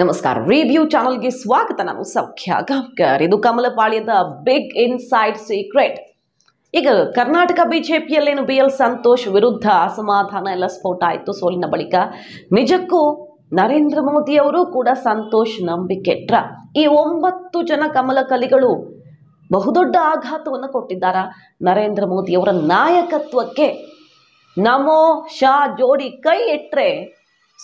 ನಮಸ್ಕಾರ ರಿವ್ಯೂ ಚಾನಲ್ಗೆ ಸ್ವಾಗತ ನಾನು ಸೌಖ್ಯ ಗಾಂಕರ್ ಇದು ಕಮಲಪಾಳ್ಯದ ಬಿಗ್ ಇನ್ಸೈಡ್ ಸೀಕ್ರೆಟ್ ಈಗ ಕರ್ನಾಟಕ ಬಿಜೆಪಿಯಲ್ಲೇನು ಬಿ ಎಲ್ ಸಂತೋಷ್ ವಿರುದ್ಧ ಅಸಮಾಧಾನ ಎಲ್ಲ ಸ್ಫೋಟ ಆಯಿತು ಸೋಲಿನ ಬಳಿಕ ನಿಜಕ್ಕೂ ನರೇಂದ್ರ ಮೋದಿ ಅವರು ಕೂಡ ಸಂತೋಷ್ ನಂಬಿಕೆಟ್ರ ಈ ಒಂಬತ್ತು ಜನ ಕಮಲ ಕಲಿಗಳು ಬಹುದೊಡ್ಡ ಆಘಾತವನ್ನು ಕೊಟ್ಟಿದ್ದಾರೆ ನರೇಂದ್ರ ಮೋದಿಯವರ ನಾಯಕತ್ವಕ್ಕೆ ನಮೋ ಶಾ ಜೋಡಿ ಕೈ ಇಟ್ಟರೆ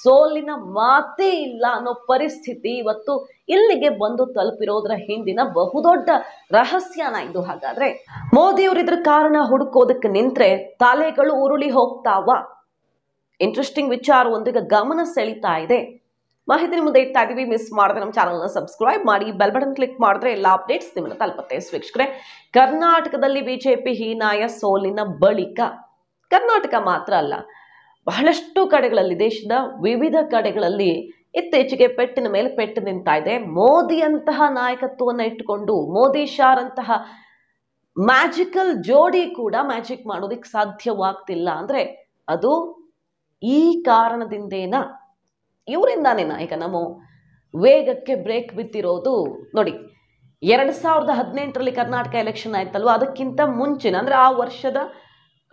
ಸೋಲಿನ ಮಾತೇ ಇಲ್ಲ ಅನ್ನೋ ಪರಿಸ್ಥಿತಿ ಇವತ್ತು ಇಲ್ಲಿಗೆ ಬಂದು ತಲುಪಿರೋದ್ರ ಹಿಂದಿನ ಬಹುದೊಡ್ಡ ರಹಸ್ಯನ ಇದು ಹಾಗಾದ್ರೆ ಮೋದಿಯವರಿದ್ರ ಕಾರಣ ಹುಡುಕೋದಕ್ಕೆ ನಿಂತ್ರೆ ತಲೆಗಳು ಉರುಳಿ ಹೋಗ್ತಾವ ಇಂಟ್ರೆಸ್ಟಿಂಗ್ ಒಂದೀಗ ಗಮನ ಸೆಳೀತಾ ಇದೆ ಮಾಹಿತಿ ಮುಂದೆ ಇಡ್ತಾ ಇದೀವಿ ಮಿಸ್ ಮಾಡಿದ್ರೆ ನಮ್ಮ ಚಾನಲ್ನ ಸಬ್ಸ್ಕ್ರೈಬ್ ಮಾಡಿ ಬೆಲ್ ಬಟನ್ ಕ್ಲಿಕ್ ಮಾಡಿದ್ರೆ ಎಲ್ಲ ಅಪ್ಡೇಟ್ಸ್ ನಿಮ್ಮನ್ನ ತಲುಪತ್ತೆ ವೀಕ್ಷಕರೇ ಕರ್ನಾಟಕದಲ್ಲಿ ಬಿಜೆಪಿ ಹೀನಾಯ ಸೋಲಿನ ಬಳಿಕ ಕರ್ನಾಟಕ ಮಾತ್ರ ಅಲ್ಲ ಬಹಳಷ್ಟು ಕಡೆಗಳಲ್ಲಿ ದೇಶದ ವಿವಿಧ ಕಡೆಗಳಲ್ಲಿ ಇತ್ತೀಚೆಗೆ ಪೆಟ್ಟಿನ ಮೇಲೆ ಪೆಟ್ಟು ನಿಂತಾ ಇದೆ ಅಂತಹ ನಾಯಕತ್ವವನ್ನು ಇಟ್ಟುಕೊಂಡು ಮೋದಿ ಶಾರಂತಹ ಮ್ಯಾಜಿಕಲ್ ಜೋಡಿ ಕೂಡ ಮ್ಯಾಜಿಕ್ ಮಾಡೋದಕ್ಕೆ ಸಾಧ್ಯವಾಗ್ತಿಲ್ಲ ಅಂದರೆ ಅದು ಈ ಕಾರಣದಿಂದೇನ ಇವರಿಂದಾನೇನ ಈಗ ನಮ್ಮ ವೇಗಕ್ಕೆ ಬ್ರೇಕ್ ಬಿದ್ದಿರೋದು ನೋಡಿ ಎರಡು ಸಾವಿರದ ಹದಿನೆಂಟರಲ್ಲಿ ಕರ್ನಾಟಕ ಎಲೆಕ್ಷನ್ ಆಯ್ತಲ್ವ ಅದಕ್ಕಿಂತ ಮುಂಚಿನ ಅಂದರೆ ಆ ವರ್ಷದ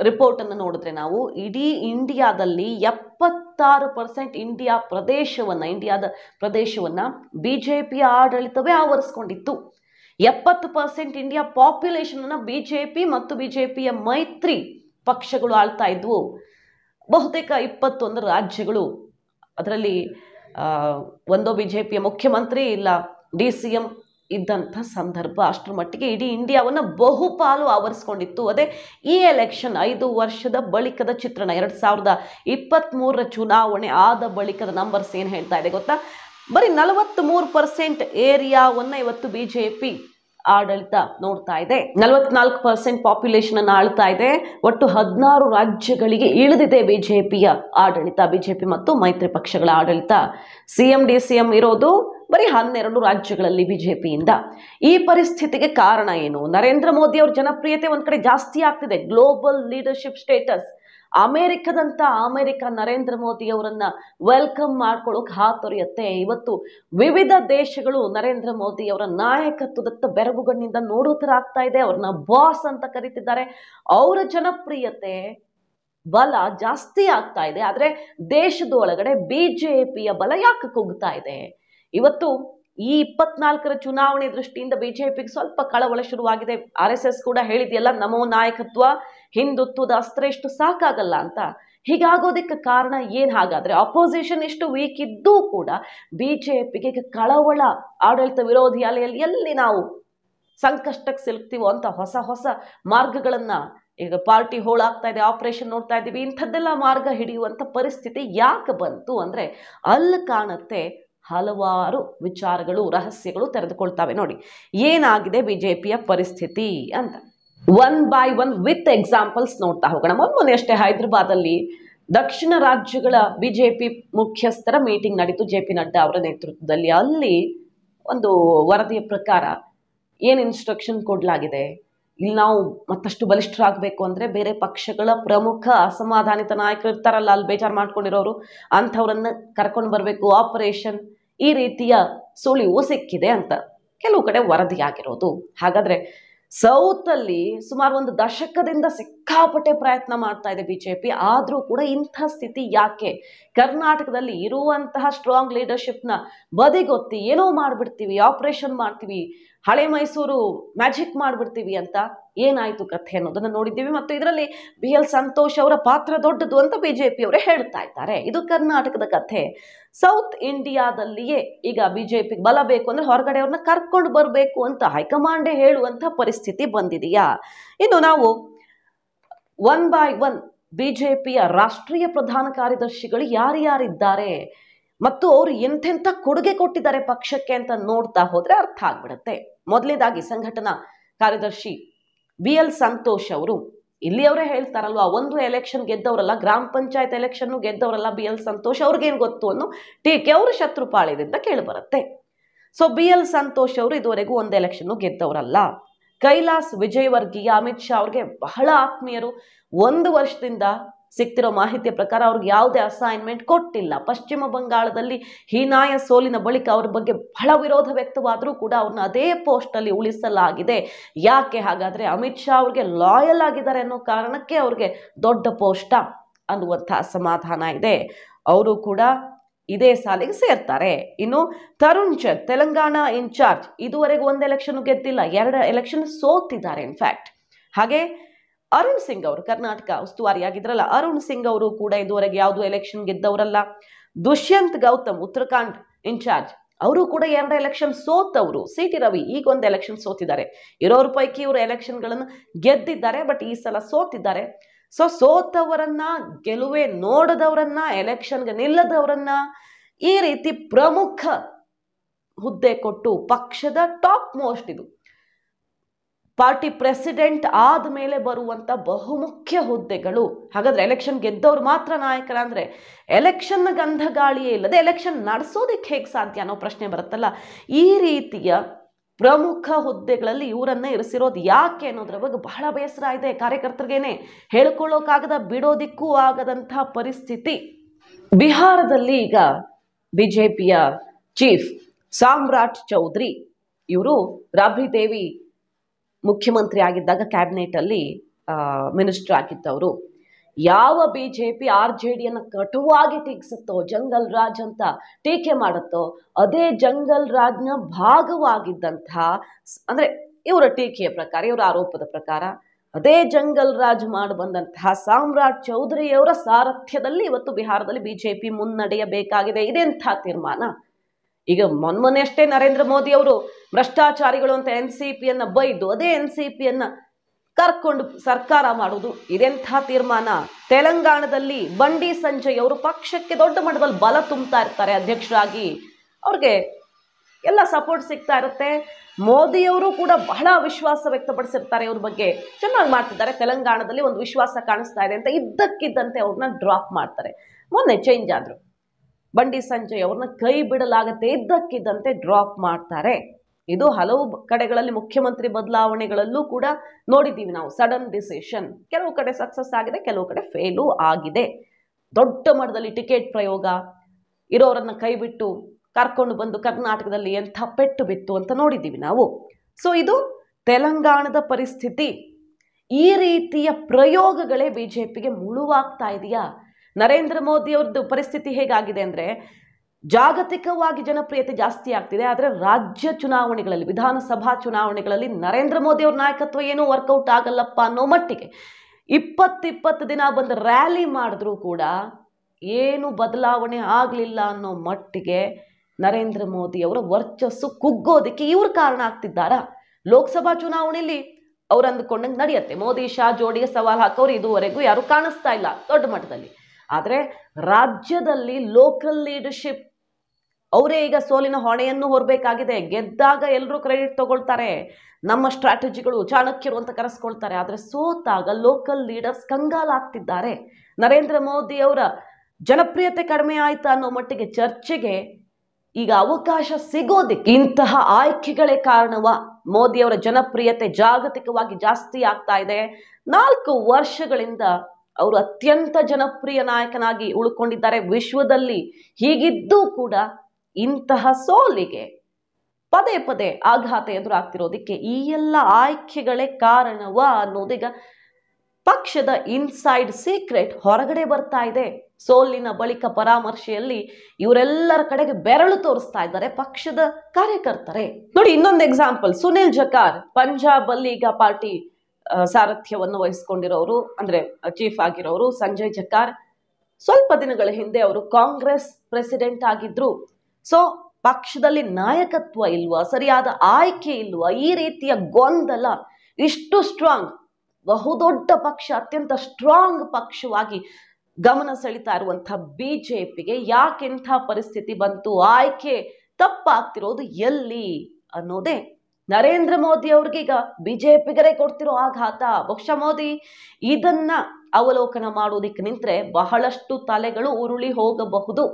ರಿಪೋರ್ಟನ್ನು ನೋಡಿದ್ರೆ ನಾವು ಇಡೀ ಇಂಡಿಯಾದಲ್ಲಿ ಎಪ್ಪತ್ತಾರು ಪರ್ಸೆಂಟ್ ಇಂಡಿಯಾ ಪ್ರದೇಶವನ್ನು ಇಂಡಿಯಾದ ಪ್ರದೇಶವನ್ನು ಬಿ ಜೆ ಪಿಯ ಆಡಳಿತವೇ ಆವರಿಸ್ಕೊಂಡಿತ್ತು ಎಪ್ಪತ್ತು ಪರ್ಸೆಂಟ್ ಇಂಡಿಯಾ ಪಾಪ್ಯುಲೇಷನನ್ನು ಬಿ ಜೆ ಪಿ ಮತ್ತು ಬಿ ಜೆ ಪಿಯ ಮೈತ್ರಿ ಪಕ್ಷಗಳು ಆಳ್ತಾ ಇದ್ವು ಬಹುತೇಕ ಇಪ್ಪತ್ತೊಂದು ರಾಜ್ಯಗಳು ಅದರಲ್ಲಿ ಒಂದೋ ಬಿ ಜೆ ಪಿಯ ಮುಖ್ಯಮಂತ್ರಿ ಇಲ್ಲ ಡಿ ಸಿ ಎಂ ಇದ್ದಂಥ ಸಂದರ್ಭ ಅಷ್ಟರ ಮಟ್ಟಿಗೆ ಇಡೀ ಇಂಡಿಯಾವನ್ನು ಬಹುಪಾಲು ಆವರಿಸ್ಕೊಂಡಿತ್ತು ಅದೇ ಈ ಎಲೆಕ್ಷನ್ ಐದು ವರ್ಷದ ಬಳಿಕದ ಚಿತ್ರಣ ಎರಡು ಸಾವಿರದ ಇಪ್ಪತ್ತ್ಮೂರರ ಚುನಾವಣೆ ಆದ ಬಳಿಕದ ನಂಬರ್ಸ್ ಏನು ಹೇಳ್ತಾ ಇದೆ ಗೊತ್ತಾ ಬರೀ ನಲವತ್ತ್ಮೂರು ಪರ್ಸೆಂಟ್ ಏರಿಯಾವನ್ನು ಇವತ್ತು ಬಿ ಜೆ ಪಿ ಆಡಳಿತ ನೋಡ್ತಾ ಇದೆ ನಲವತ್ನಾಲ್ಕು ಪರ್ಸೆಂಟ್ ಪಾಪ್ಯುಲೇಷನ್ ಅನ್ನು ಆಳ್ತಾ ಇದೆ ಒಟ್ಟು ಹದಿನಾರು ರಾಜ್ಯಗಳಿಗೆ ಇಳಿದಿದೆ ಬಿಜೆಪಿಯ ಆಡಳಿತ ಬಿಜೆಪಿ ಮತ್ತು ಮೈತ್ರಿ ಪಕ್ಷಗಳ ಆಡಳಿತ ಸಿಎಂ ಡಿ ಸಿ ಎಂ ಇರೋದು ಬರೀ ಹನ್ನೆರಡು ರಾಜ್ಯಗಳಲ್ಲಿ ಬಿಜೆಪಿಯಿಂದ ಈ ಪರಿಸ್ಥಿತಿಗೆ ಕಾರಣ ಏನು ನರೇಂದ್ರ ಮೋದಿ ಅವ್ರ ಜನಪ್ರಿಯತೆ ಒಂದ್ ಕಡೆ ಜಾಸ್ತಿ ಆಗ್ತಿದೆ ಗ್ಲೋಬಲ್ ಲೀಡರ್ಶಿಪ್ ಸ್ಟೇಟಸ್ ಅಮೆರಿಕದಂತ ಅಮೆರಿಕ ನರೇಂದ್ರ ಮೋದಿ ಅವರನ್ನ ವೆಲ್ಕಮ್ ಮಾಡ್ಕೊಳ್ಳೋಕೆ ಹಾತೊರೆಯುತ್ತೆ ಇವತ್ತು ವಿವಿಧ ದೇಶಗಳು ನರೇಂದ್ರ ಮೋದಿ ಅವರ ನಾಯಕತ್ವದತ್ತ ಬೆರಗುಗಣ್ಣಿಂದ ನೋಡೋ ಥರ ಆಗ್ತಾ ಇದೆ ಅವ್ರನ್ನ ಬಾಸ್ ಅಂತ ಕರೀತಿದ್ದಾರೆ ಅವರ ಜನಪ್ರಿಯತೆ ಬಲ ಜಾಸ್ತಿ ಆಗ್ತಾ ಇದೆ ಆದರೆ ದೇಶದೊಳಗಡೆ ಬಿ ಜೆ ಪಿಯ ಬಲ ಯಾಕೆ ಕುಗ್ತಾ ಇದೆ ಇವತ್ತು ಈ ಇಪ್ಪತ್ನಾಲ್ಕರ ಚುನಾವಣೆ ದೃಷ್ಟಿಯಿಂದ ಬಿಜೆಪಿಗೆ ಸ್ವಲ್ಪ ಕಳವಳ ಶುರುವಾಗಿದೆ ಆರ್ ಎಸ್ ಎಸ್ ಕೂಡ ಹೇಳಿದೆಯಲ್ಲ ನಮೋ ನಾಯಕತ್ವ ಹಿಂದುತ್ವದ ಅಸ್ತ್ರ ಎಷ್ಟು ಸಾಕಾಗಲ್ಲ ಅಂತ ಹೀಗಾಗೋದಕ್ಕೆ ಕಾರಣ ಏನು ಹಾಗಾದರೆ ಅಪೋಸಿಷನ್ ಎಷ್ಟು ವೀಕ್ ಇದ್ದೂ ಕೂಡ ಬಿ ಜೆ ಪಿಗೆ ಕಳವಳ ಆಡಳಿತ ವಿರೋಧಿ ಅಲೆಯಲ್ಲಿ ಎಲ್ಲಿ ನಾವು ಸಂಕಷ್ಟಕ್ಕೆ ಸಿಲುಕ್ತೀವೋ ಅಂತ ಹೊಸ ಹೊಸ ಮಾರ್ಗಗಳನ್ನ ಈಗ ಪಾರ್ಟಿ ಹೋಳಾಗ್ತಾ ಇದೆ ಆಪರೇಷನ್ ನೋಡ್ತಾ ಇದ್ದೀವಿ ಇಂಥದ್ದೆಲ್ಲ ಮಾರ್ಗ ಹಿಡಿಯುವಂಥ ಪರಿಸ್ಥಿತಿ ಯಾಕೆ ಬಂತು ಅಂದರೆ ಅಲ್ಲಿ ಕಾಣುತ್ತೆ ಹಲವಾರು ವಿಚಾರಗಳು ರಹಸ್ಯಗಳು ತೆರೆದುಕೊಳ್ತಾವೆ ನೋಡಿ ಏನಾಗಿದೆ ಬಿ ಜೆ ಪಿಯ ಪರಿಸ್ಥಿತಿ ಅಂತ one by one with examples ನೋಡ್ತಾ ಹೋಗೋಣ ಮೊನ್ನೆ ಅಷ್ಟೇ ಅಲ್ಲಿ ದಕ್ಷಿಣ ರಾಜ್ಯಗಳ ಬಿ ಜೆ ಪಿ ಮುಖ್ಯಸ್ಥರ ಮೀಟಿಂಗ್ ನಡೀತು ಜೆ ಪಿ ನಡ್ಡಾ ಅವರ ನೇತೃತ್ವದಲ್ಲಿ ಅಲ್ಲಿ ಒಂದು ವರದಿಯ ಪ್ರಕಾರ ಏನು ಇನ್ಸ್ಟ್ರಕ್ಷನ್ ಕೊಡಲಾಗಿದೆ ಇಲ್ಲಿ ನಾವು ಮತ್ತಷ್ಟು ಬಲಿಷ್ಠರಾಗಬೇಕು ಅಂದರೆ ಬೇರೆ ಪಕ್ಷಗಳ ಪ್ರಮುಖ ಅಸಮಾಧಾನಿತ ನಾಯಕರು ಇರ್ತಾರಲ್ಲ ಅಲ್ಲಿ ಬೇಜಾರು ಮಾಡ್ಕೊಂಡಿರೋರು ಅಂಥವ್ರನ್ನ ಕರ್ಕೊಂಡು ಬರಬೇಕು ಆಪರೇಷನ್ ಈ ರೀತಿಯ ಸುಳಿವು ಸಿಕ್ಕಿದೆ ಅಂತ ಕೆಲವು ಕಡೆ ವರದಿಯಾಗಿರೋದು ಹಾಗಾದರೆ ಸೌತಲ್ಲಿ ಸುಮಾರು ಒಂದು ದಶಕದಿಂದ ಸಿಕ್ ಸಿಕ್ಕಾಪಟ್ಟೆ ಪ್ರಯತ್ನ ಮಾಡ್ತಾ ಇದೆ ಬಿ ಜೆ ಪಿ ಆದರೂ ಕೂಡ ಇಂಥ ಸ್ಥಿತಿ ಯಾಕೆ ಕರ್ನಾಟಕದಲ್ಲಿ ಇರುವಂತಹ ಸ್ಟ್ರಾಂಗ್ ಲೀಡರ್ಶಿಪ್ನ ಬದಿಗೊತ್ತಿ ಏನೋ ಮಾಡಿಬಿಡ್ತೀವಿ ಆಪರೇಷನ್ ಮಾಡ್ತೀವಿ ಹಳೆ ಮೈಸೂರು ಮ್ಯಾಜಿಕ್ ಮಾಡಿಬಿಡ್ತೀವಿ ಅಂತ ಏನಾಯಿತು ಕಥೆ ಅನ್ನೋದನ್ನು ನೋಡಿದ್ದೀವಿ ಮತ್ತು ಇದರಲ್ಲಿ ಬಿ ಎಲ್ ಸಂತೋಷ್ ಅವರ ಪಾತ್ರ ದೊಡ್ಡದು ಅಂತ ಬಿ ಜೆ ಅವರೇ ಹೇಳ್ತಾ ಇದ್ದಾರೆ ಇದು ಕರ್ನಾಟಕದ ಕಥೆ ಸೌತ್ ಇಂಡಿಯಾದಲ್ಲಿಯೇ ಈಗ ಬಿ ಜೆ ಪಿಗೆ ಬಲ ಬೇಕು ಅಂದರೆ ಅವ್ರನ್ನ ಕರ್ಕೊಂಡು ಬರಬೇಕು ಅಂತ ಹೈಕಮಾಂಡೇ ಹೇಳುವಂಥ ಪರಿಸ್ಥಿತಿ ಬಂದಿದೆಯಾ ಇನ್ನು ನಾವು ಒನ್ ಬೈ ಒನ್ ಬಿಜೆಪಿಯ ರಾಷ್ಟ್ರೀಯ ಪ್ರಧಾನ ಕಾರ್ಯದರ್ಶಿಗಳು ಯಾರ್ಯಾರಿದ್ದಾರೆ ಮತ್ತು ಅವರು ಎಂಥೆಂಥ ಕೊಡುಗೆ ಕೊಟ್ಟಿದ್ದಾರೆ ಪಕ್ಷಕ್ಕೆ ಅಂತ ನೋಡ್ತಾ ಹೋದ್ರೆ ಅರ್ಥ ಆಗ್ಬಿಡುತ್ತೆ ಮೊದಲನೇದಾಗಿ ಸಂಘಟನಾ ಕಾರ್ಯದರ್ಶಿ ಬಿ ಎಲ್ ಸಂತೋಷ್ ಅವರು ಇಲ್ಲಿ ಅವರೇ ಹೇಳ್ತಾರಲ್ವಾ ಒಂದು ಎಲೆಕ್ಷನ್ ಗೆದ್ದವರಲ್ಲ ಗ್ರಾಮ ಪಂಚಾಯತ್ ಎಲೆಕ್ಷನ್ ಗೆದ್ದವರಲ್ಲ ಬಿ ಎಲ್ ಸಂತೋಷ್ ಅವ್ರಿಗೇನು ಗೊತ್ತು ಅನ್ನೋ ಟೀಕೆ ಅವರು ಪಾಳ್ಯದಿಂದ ಕೇಳಿಬರುತ್ತೆ ಸೊ ಬಿ ಎಲ್ ಸಂತೋಷ್ ಅವರು ಇದುವರೆಗೂ ಒಂದು ಎಲೆಕ್ಷನ್ನು ಗೆದ್ದವರಲ್ಲ ಕೈಲಾಸ್ ವಿಜಯವರ್ಗೀಯ ಅಮಿತ್ ಶಾ ಅವ್ರಿಗೆ ಬಹಳ ಆತ್ಮೀಯರು ಒಂದು ವರ್ಷದಿಂದ ಸಿಕ್ತಿರೋ ಮಾಹಿತಿಯ ಪ್ರಕಾರ ಅವ್ರಿಗೆ ಯಾವುದೇ ಅಸೈನ್ಮೆಂಟ್ ಕೊಟ್ಟಿಲ್ಲ ಪಶ್ಚಿಮ ಬಂಗಾಳದಲ್ಲಿ ಹೀನಾಯ ಸೋಲಿನ ಬಳಿಕ ಅವ್ರ ಬಗ್ಗೆ ಬಹಳ ವಿರೋಧ ವ್ಯಕ್ತವಾದರೂ ಕೂಡ ಅವ್ರನ್ನ ಅದೇ ಪೋಸ್ಟಲ್ಲಿ ಉಳಿಸಲಾಗಿದೆ ಯಾಕೆ ಹಾಗಾದರೆ ಅಮಿತ್ ಶಾ ಅವ್ರಿಗೆ ಲಾಯಲ್ ಆಗಿದ್ದಾರೆ ಅನ್ನೋ ಕಾರಣಕ್ಕೆ ಅವ್ರಿಗೆ ದೊಡ್ಡ ಪೋಸ್ಟ ಅನ್ನುವಂಥ ಅಸಮಾಧಾನ ಇದೆ ಅವರು ಕೂಡ ಇದೇ ಸಾಲಿಗೆ ಸೇರ್ತಾರೆ ಇನ್ನು ತರುಣ್ ಚಂದ್ ತೆಲಂಗಾಣ ಇನ್ಚಾರ್ಜ್ ಇದುವರೆಗೂ ಒಂದು ಎಲೆಕ್ಷನ್ ಗೆದ್ದಿಲ್ಲ ಎರಡು ಎಲೆಕ್ಷನ್ ಸೋತಿದ್ದಾರೆ ಇನ್ಫ್ಯಾಕ್ಟ್ ಹಾಗೆ ಅರುಣ್ ಸಿಂಗ್ ಅವರು ಕರ್ನಾಟಕ ಉಸ್ತುವಾರಿಯಾಗಿದ್ರಲ್ಲ ಅರುಣ್ ಸಿಂಗ್ ಅವರು ಕೂಡ ಇದುವರೆಗೆ ಯಾವುದು ಎಲೆಕ್ಷನ್ ಗೆದ್ದವರಲ್ಲ ದುಷ್ಯಂತ್ ಗೌತಮ್ ಉತ್ತರಾಖಂಡ್ ಇನ್ಚಾರ್ಜ್ ಅವರು ಕೂಡ ಎರಡು ಎಲೆಕ್ಷನ್ ಸೋತವರು ಸಿ ಟಿ ರವಿ ಈಗ ಒಂದು ಎಲೆಕ್ಷನ್ ಸೋತಿದ್ದಾರೆ ಇರೋರ ಪೈಕಿ ಇವರು ಎಲೆಕ್ಷನ್ಗಳನ್ನು ಗೆದ್ದಿದ್ದಾರೆ ಬಟ್ ಈ ಸಲ ಸೋತಿದ್ದಾರೆ ಸೊ ಸೋತವರನ್ನ ಗೆಲುವೆ ನೋಡದವರನ್ನ ಎಲೆಕ್ಷನ್ಗೆ ನಿಲ್ಲದವರನ್ನ ಈ ರೀತಿ ಪ್ರಮುಖ ಹುದ್ದೆ ಕೊಟ್ಟು ಪಕ್ಷದ ಟಾಪ್ ಮೋಸ್ಟ್ ಇದು ಪಾರ್ಟಿ ಪ್ರೆಸಿಡೆಂಟ್ ಆದ ಮೇಲೆ ಬರುವಂಥ ಬಹುಮುಖ್ಯ ಹುದ್ದೆಗಳು ಹಾಗಾದ್ರೆ ಎಲೆಕ್ಷನ್ ಗೆದ್ದವ್ರು ಮಾತ್ರ ನಾಯಕರ ಅಂದರೆ ಎಲೆಕ್ಷನ್ ಗಂಧ ಗಾಳಿಯೇ ಇಲ್ಲದೆ ಎಲೆಕ್ಷನ್ ನಡೆಸೋದಕ್ಕೆ ಹೇಗೆ ಸಾಧ್ಯ ಅನ್ನೋ ಪ್ರಶ್ನೆ ಬರುತ್ತಲ್ಲ ಈ ರೀತಿಯ ಪ್ರಮುಖ ಹುದ್ದೆಗಳಲ್ಲಿ ಇವರನ್ನ ಇರಿಸಿರೋದು ಯಾಕೆ ಅನ್ನೋದ್ರ ಬಗ್ಗೆ ಬಹಳ ಬೇಸರ ಇದೆ ಕಾರ್ಯಕರ್ತರಿಗೇನೆ ಹೇಳ್ಕೊಳ್ಳೋಕ್ಕಾಗದ ಬಿಡೋದಿಕ್ಕೂ ಆಗದಂತಹ ಪರಿಸ್ಥಿತಿ ಬಿಹಾರದಲ್ಲಿ ಈಗ ಬಿ ಜೆ ಪಿಯ ಚೀಫ್ ಸಾಮ್ರಾಟ್ ಚೌಧರಿ ಇವರು ರಾಬ್ರಿ ದೇವಿ ಮುಖ್ಯಮಂತ್ರಿ ಆಗಿದ್ದಾಗ ಕ್ಯಾಬಿನೆಟ್ ಅಲ್ಲಿ ಮಿನಿಸ್ಟರ್ ಆಗಿದ್ದವರು ಯಾವ B J P R J ಡಿಯನ್ನು ಕಟುವಾಗಿ ಟೀಕಿಸುತ್ತೋ ಜಂಗಲ್ ರಾಜ್ ಅಂತ ಟೀಕೆ ಮಾಡುತ್ತೋ ಅದೇ ಜಂಗಲ್ ರಾಜ್ನ ಭಾಗವಾಗಿದ್ದಂಥ ಅಂದರೆ ಇವರ ಟೀಕೆಯ ಪ್ರಕಾರ ಇವರ ಆರೋಪದ ಪ್ರಕಾರ ಅದೇ ಜಂಗಲ್ ರಾಜ್ ಮಾಡಿ ಬಂದಂತಹ ಸಾಮ್ರಾಟ್ ಚೌಧರಿಯವರ ಸಾರಥ್ಯದಲ್ಲಿ ಇವತ್ತು ಬಿಹಾರದಲ್ಲಿ ಬಿ ಜೆ ಪಿ ಮುನ್ನಡೆಯಬೇಕಾಗಿದೆ ಇದೆಂಥ ತೀರ್ಮಾನ ಈಗ ಅಷ್ಟೇ ನರೇಂದ್ರ ಮೋದಿ ಅವರು ಭ್ರಷ್ಟಾಚಾರಿಗಳು ಅಂತ ಎನ್ ಸಿ ಪಿಯನ್ನು ಬೈದು ಅದೇ ಎನ್ ಸಿ ಪಿಯನ್ನು ಕರ್ಕೊಂಡು ಸರ್ಕಾರ ಮಾಡುವುದು ಇದೆಂಥ ತೀರ್ಮಾನ ತೆಲಂಗಾಣದಲ್ಲಿ ಬಂಡಿ ಸಂಜಯ್ ಅವರು ಪಕ್ಷಕ್ಕೆ ದೊಡ್ಡ ಮಟ್ಟದಲ್ಲಿ ಬಲ ತುಂಬ್ತಾ ಇರ್ತಾರೆ ಅಧ್ಯಕ್ಷರಾಗಿ ಅವ್ರಿಗೆ ಎಲ್ಲ ಸಪೋರ್ಟ್ ಸಿಗ್ತಾ ಇರುತ್ತೆ ಮೋದಿಯವರು ಕೂಡ ಬಹಳ ವಿಶ್ವಾಸ ವ್ಯಕ್ತಪಡಿಸಿರ್ತಾರೆ ಇವ್ರ ಬಗ್ಗೆ ಚೆನ್ನಾಗಿ ಮಾಡ್ತಿದ್ದಾರೆ ತೆಲಂಗಾಣದಲ್ಲಿ ಒಂದು ವಿಶ್ವಾಸ ಕಾಣಿಸ್ತಾ ಇದೆ ಅಂತ ಇದ್ದಕ್ಕಿದ್ದಂತೆ ಅವ್ರನ್ನ ಡ್ರಾಪ್ ಮಾಡ್ತಾರೆ ಮೊನ್ನೆ ಚೇಂಜ್ ಆದರು ಬಂಡಿ ಸಂಜಯ್ ಅವ್ರನ್ನ ಕೈ ಬಿಡಲಾಗತ್ತೆ ಇದ್ದಕ್ಕಿದ್ದಂತೆ ಡ್ರಾಪ್ ಮಾಡ್ತಾರೆ ಇದು ಹಲವು ಕಡೆಗಳಲ್ಲಿ ಮುಖ್ಯಮಂತ್ರಿ ಬದಲಾವಣೆಗಳಲ್ಲೂ ಕೂಡ ನೋಡಿದ್ದೀವಿ ನಾವು ಸಡನ್ ಡಿಸಿಷನ್ ಕೆಲವು ಕಡೆ ಸಕ್ಸಸ್ ಆಗಿದೆ ಕೆಲವು ಕಡೆ ಫೇಲು ಆಗಿದೆ ದೊಡ್ಡ ಮಟ್ಟದಲ್ಲಿ ಟಿಕೆಟ್ ಪ್ರಯೋಗ ಇರೋರನ್ನ ಕೈಬಿಟ್ಟು ಕರ್ಕೊಂಡು ಬಂದು ಕರ್ನಾಟಕದಲ್ಲಿ ಎಂಥ ಪೆಟ್ಟು ಬಿತ್ತು ಅಂತ ನೋಡಿದ್ದೀವಿ ನಾವು ಸೊ ಇದು ತೆಲಂಗಾಣದ ಪರಿಸ್ಥಿತಿ ಈ ರೀತಿಯ ಪ್ರಯೋಗಗಳೇ ಬಿಜೆಪಿಗೆ ಜೆ ಮುಳುವಾಗ್ತಾ ಇದೆಯಾ ನರೇಂದ್ರ ಮೋದಿಯವ್ರದ್ದು ಪರಿಸ್ಥಿತಿ ಹೇಗಾಗಿದೆ ಅಂದರೆ ಜಾಗತಿಕವಾಗಿ ಜನಪ್ರಿಯತೆ ಜಾಸ್ತಿ ಆಗ್ತಿದೆ ಆದರೆ ರಾಜ್ಯ ಚುನಾವಣೆಗಳಲ್ಲಿ ವಿಧಾನಸಭಾ ಚುನಾವಣೆಗಳಲ್ಲಿ ನರೇಂದ್ರ ಮೋದಿ ಅವ್ರ ನಾಯಕತ್ವ ಏನೂ ವರ್ಕೌಟ್ ಆಗಲ್ಲಪ್ಪ ಅನ್ನೋ ಮಟ್ಟಿಗೆ ಇಪ್ಪತ್ತಿಪ್ಪತ್ತು ದಿನ ಬಂದು ರ್ಯಾಲಿ ಮಾಡಿದ್ರೂ ಕೂಡ ಏನು ಬದಲಾವಣೆ ಆಗಲಿಲ್ಲ ಅನ್ನೋ ಮಟ್ಟಿಗೆ ನರೇಂದ್ರ ಮೋದಿ ಅವರ ವರ್ಚಸ್ಸು ಕುಗ್ಗೋದಕ್ಕೆ ಇವರು ಕಾರಣ ಆಗ್ತಿದ್ದಾರಾ ಲೋಕಸಭಾ ಚುನಾವಣೆಯಲ್ಲಿ ಅವ್ರು ಅಂದುಕೊಂಡಂಗೆ ನಡೆಯುತ್ತೆ ಮೋದಿ ಶಾ ಜೋಡಿಗೆ ಸವಾಲು ಹಾಕೋರು ಇದುವರೆಗೂ ಯಾರೂ ಕಾಣಿಸ್ತಾ ಇಲ್ಲ ದೊಡ್ಡ ಮಟ್ಟದಲ್ಲಿ ಆದರೆ ರಾಜ್ಯದಲ್ಲಿ ಲೋಕಲ್ ಲೀಡರ್ಶಿಪ್ ಅವರೇ ಈಗ ಸೋಲಿನ ಹೊಣೆಯನ್ನು ಹೊರಬೇಕಾಗಿದೆ ಗೆದ್ದಾಗ ಎಲ್ಲರೂ ಕ್ರೆಡಿಟ್ ತಗೊಳ್ತಾರೆ ನಮ್ಮ ಸ್ಟ್ರಾಟಜಿಗಳು ಚಾಣಕ್ಯರು ಅಂತ ಕರೆಸ್ಕೊಳ್ತಾರೆ ಆದರೆ ಸೋತಾಗ ಲೋಕಲ್ ಲೀಡರ್ಸ್ ಕಂಗಾಲಾಗ್ತಿದ್ದಾರೆ ನರೇಂದ್ರ ಮೋದಿ ಅವರ ಜನಪ್ರಿಯತೆ ಕಡಿಮೆ ಆಯಿತು ಅನ್ನೋ ಮಟ್ಟಿಗೆ ಚರ್ಚೆಗೆ ಈಗ ಅವಕಾಶ ಸಿಗೋದಿಕ್ಕೆ ಇಂತಹ ಆಯ್ಕೆಗಳೇ ಕಾರಣವ ಮೋದಿಯವರ ಜನಪ್ರಿಯತೆ ಜಾಗತಿಕವಾಗಿ ಜಾಸ್ತಿ ಆಗ್ತಾ ಇದೆ ನಾಲ್ಕು ವರ್ಷಗಳಿಂದ ಅವರು ಅತ್ಯಂತ ಜನಪ್ರಿಯ ನಾಯಕನಾಗಿ ಉಳ್ಕೊಂಡಿದ್ದಾರೆ ವಿಶ್ವದಲ್ಲಿ ಹೀಗಿದ್ದೂ ಕೂಡ ಇಂತಹ ಸೋಲಿಗೆ ಪದೇ ಪದೇ ಆಘಾತ ಎದುರಾಗ್ತಿರೋದಕ್ಕೆ ಈ ಎಲ್ಲ ಆಯ್ಕೆಗಳೇ ಕಾರಣವಾ ಅನ್ನೋದೀಗ ಪಕ್ಷದ ಇನ್ಸೈಡ್ ಸೀಕ್ರೆಟ್ ಹೊರಗಡೆ ಬರ್ತಾ ಇದೆ ಸೋಲಿನ ಬಳಿಕ ಪರಾಮರ್ಶೆಯಲ್ಲಿ ಇವರೆಲ್ಲರ ಕಡೆಗೆ ಬೆರಳು ತೋರಿಸ್ತಾ ಇದ್ದಾರೆ ಪಕ್ಷದ ಕಾರ್ಯಕರ್ತರೇ ನೋಡಿ ಇನ್ನೊಂದು ಎಕ್ಸಾಂಪಲ್ ಸುನಿಲ್ ಜಕಾರ್ ಪಂಜಾಬ್ ಅಲ್ಲಿ ಈಗ ಪಾರ್ಟಿ ಸಾರಥ್ಯವನ್ನು ವಹಿಸಿಕೊಂಡಿರೋರು ಅಂದ್ರೆ ಚೀಫ್ ಆಗಿರೋರು ಸಂಜಯ್ ಜಕಾರ್ ಸ್ವಲ್ಪ ದಿನಗಳ ಹಿಂದೆ ಅವರು ಕಾಂಗ್ರೆಸ್ ಪ್ರೆಸಿಡೆಂಟ್ ಆಗಿದ್ರು ಸೊ ಪಕ್ಷದಲ್ಲಿ ನಾಯಕತ್ವ ಇಲ್ವಾ ಸರಿಯಾದ ಆಯ್ಕೆ ಇಲ್ವಾ ಈ ರೀತಿಯ ಗೊಂದಲ ಇಷ್ಟು ಸ್ಟ್ರಾಂಗ್ ಬಹುದೊಡ್ಡ ಪಕ್ಷ ಅತ್ಯಂತ ಸ್ಟ್ರಾಂಗ್ ಪಕ್ಷವಾಗಿ ಗಮನ ಸೆಳೀತಾ ಇರುವಂಥ ಬಿಜೆಪಿಗೆ ಜೆ ಯಾಕೆಂಥ ಪರಿಸ್ಥಿತಿ ಬಂತು ಆಯ್ಕೆ ತಪ್ಪಾಗ್ತಿರೋದು ಎಲ್ಲಿ ಅನ್ನೋದೇ ನರೇಂದ್ರ ಮೋದಿ ಅವ್ರಿಗೀಗ ಬಿಜೆಪಿಗರೇ ಕೊಡ್ತಿರೋ ಆಘಾತ ಬಹುಶಃ ಮೋದಿ ಇದನ್ನ ಅವಲೋಕನ ಮಾಡೋದಿಕ್ಕೆ ನಿಂತರೆ ಬಹಳಷ್ಟು ತಲೆಗಳು ಉರುಳಿ ಹೋಗಬಹುದು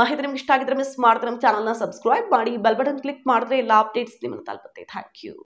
ಮಾಹಿತಿ ನಿಮ್ಗೆ ಇಷ್ಟ ಆಗಿದ್ರೆ ಮಿಸ್ ಮಾಡಿದ್ರೆ ನಮ್ಮ ಚಾನಲ್ನ ಸಬ್ಸ್ಕ್ರೈಬ್ ಮಾಡಿ ಬೆಲ್ ಬಟನ್ ಕ್ಲಿಕ್ ಮಾಡಿದ್ರೆ ಎಲ್ಲ ಅಪ್ಡೇಟ್ಸ್ ನಿಮ್ಗೆ ತಲುಪುತ್ತೆ ಥ್ಯಾಂಕ್ ಯು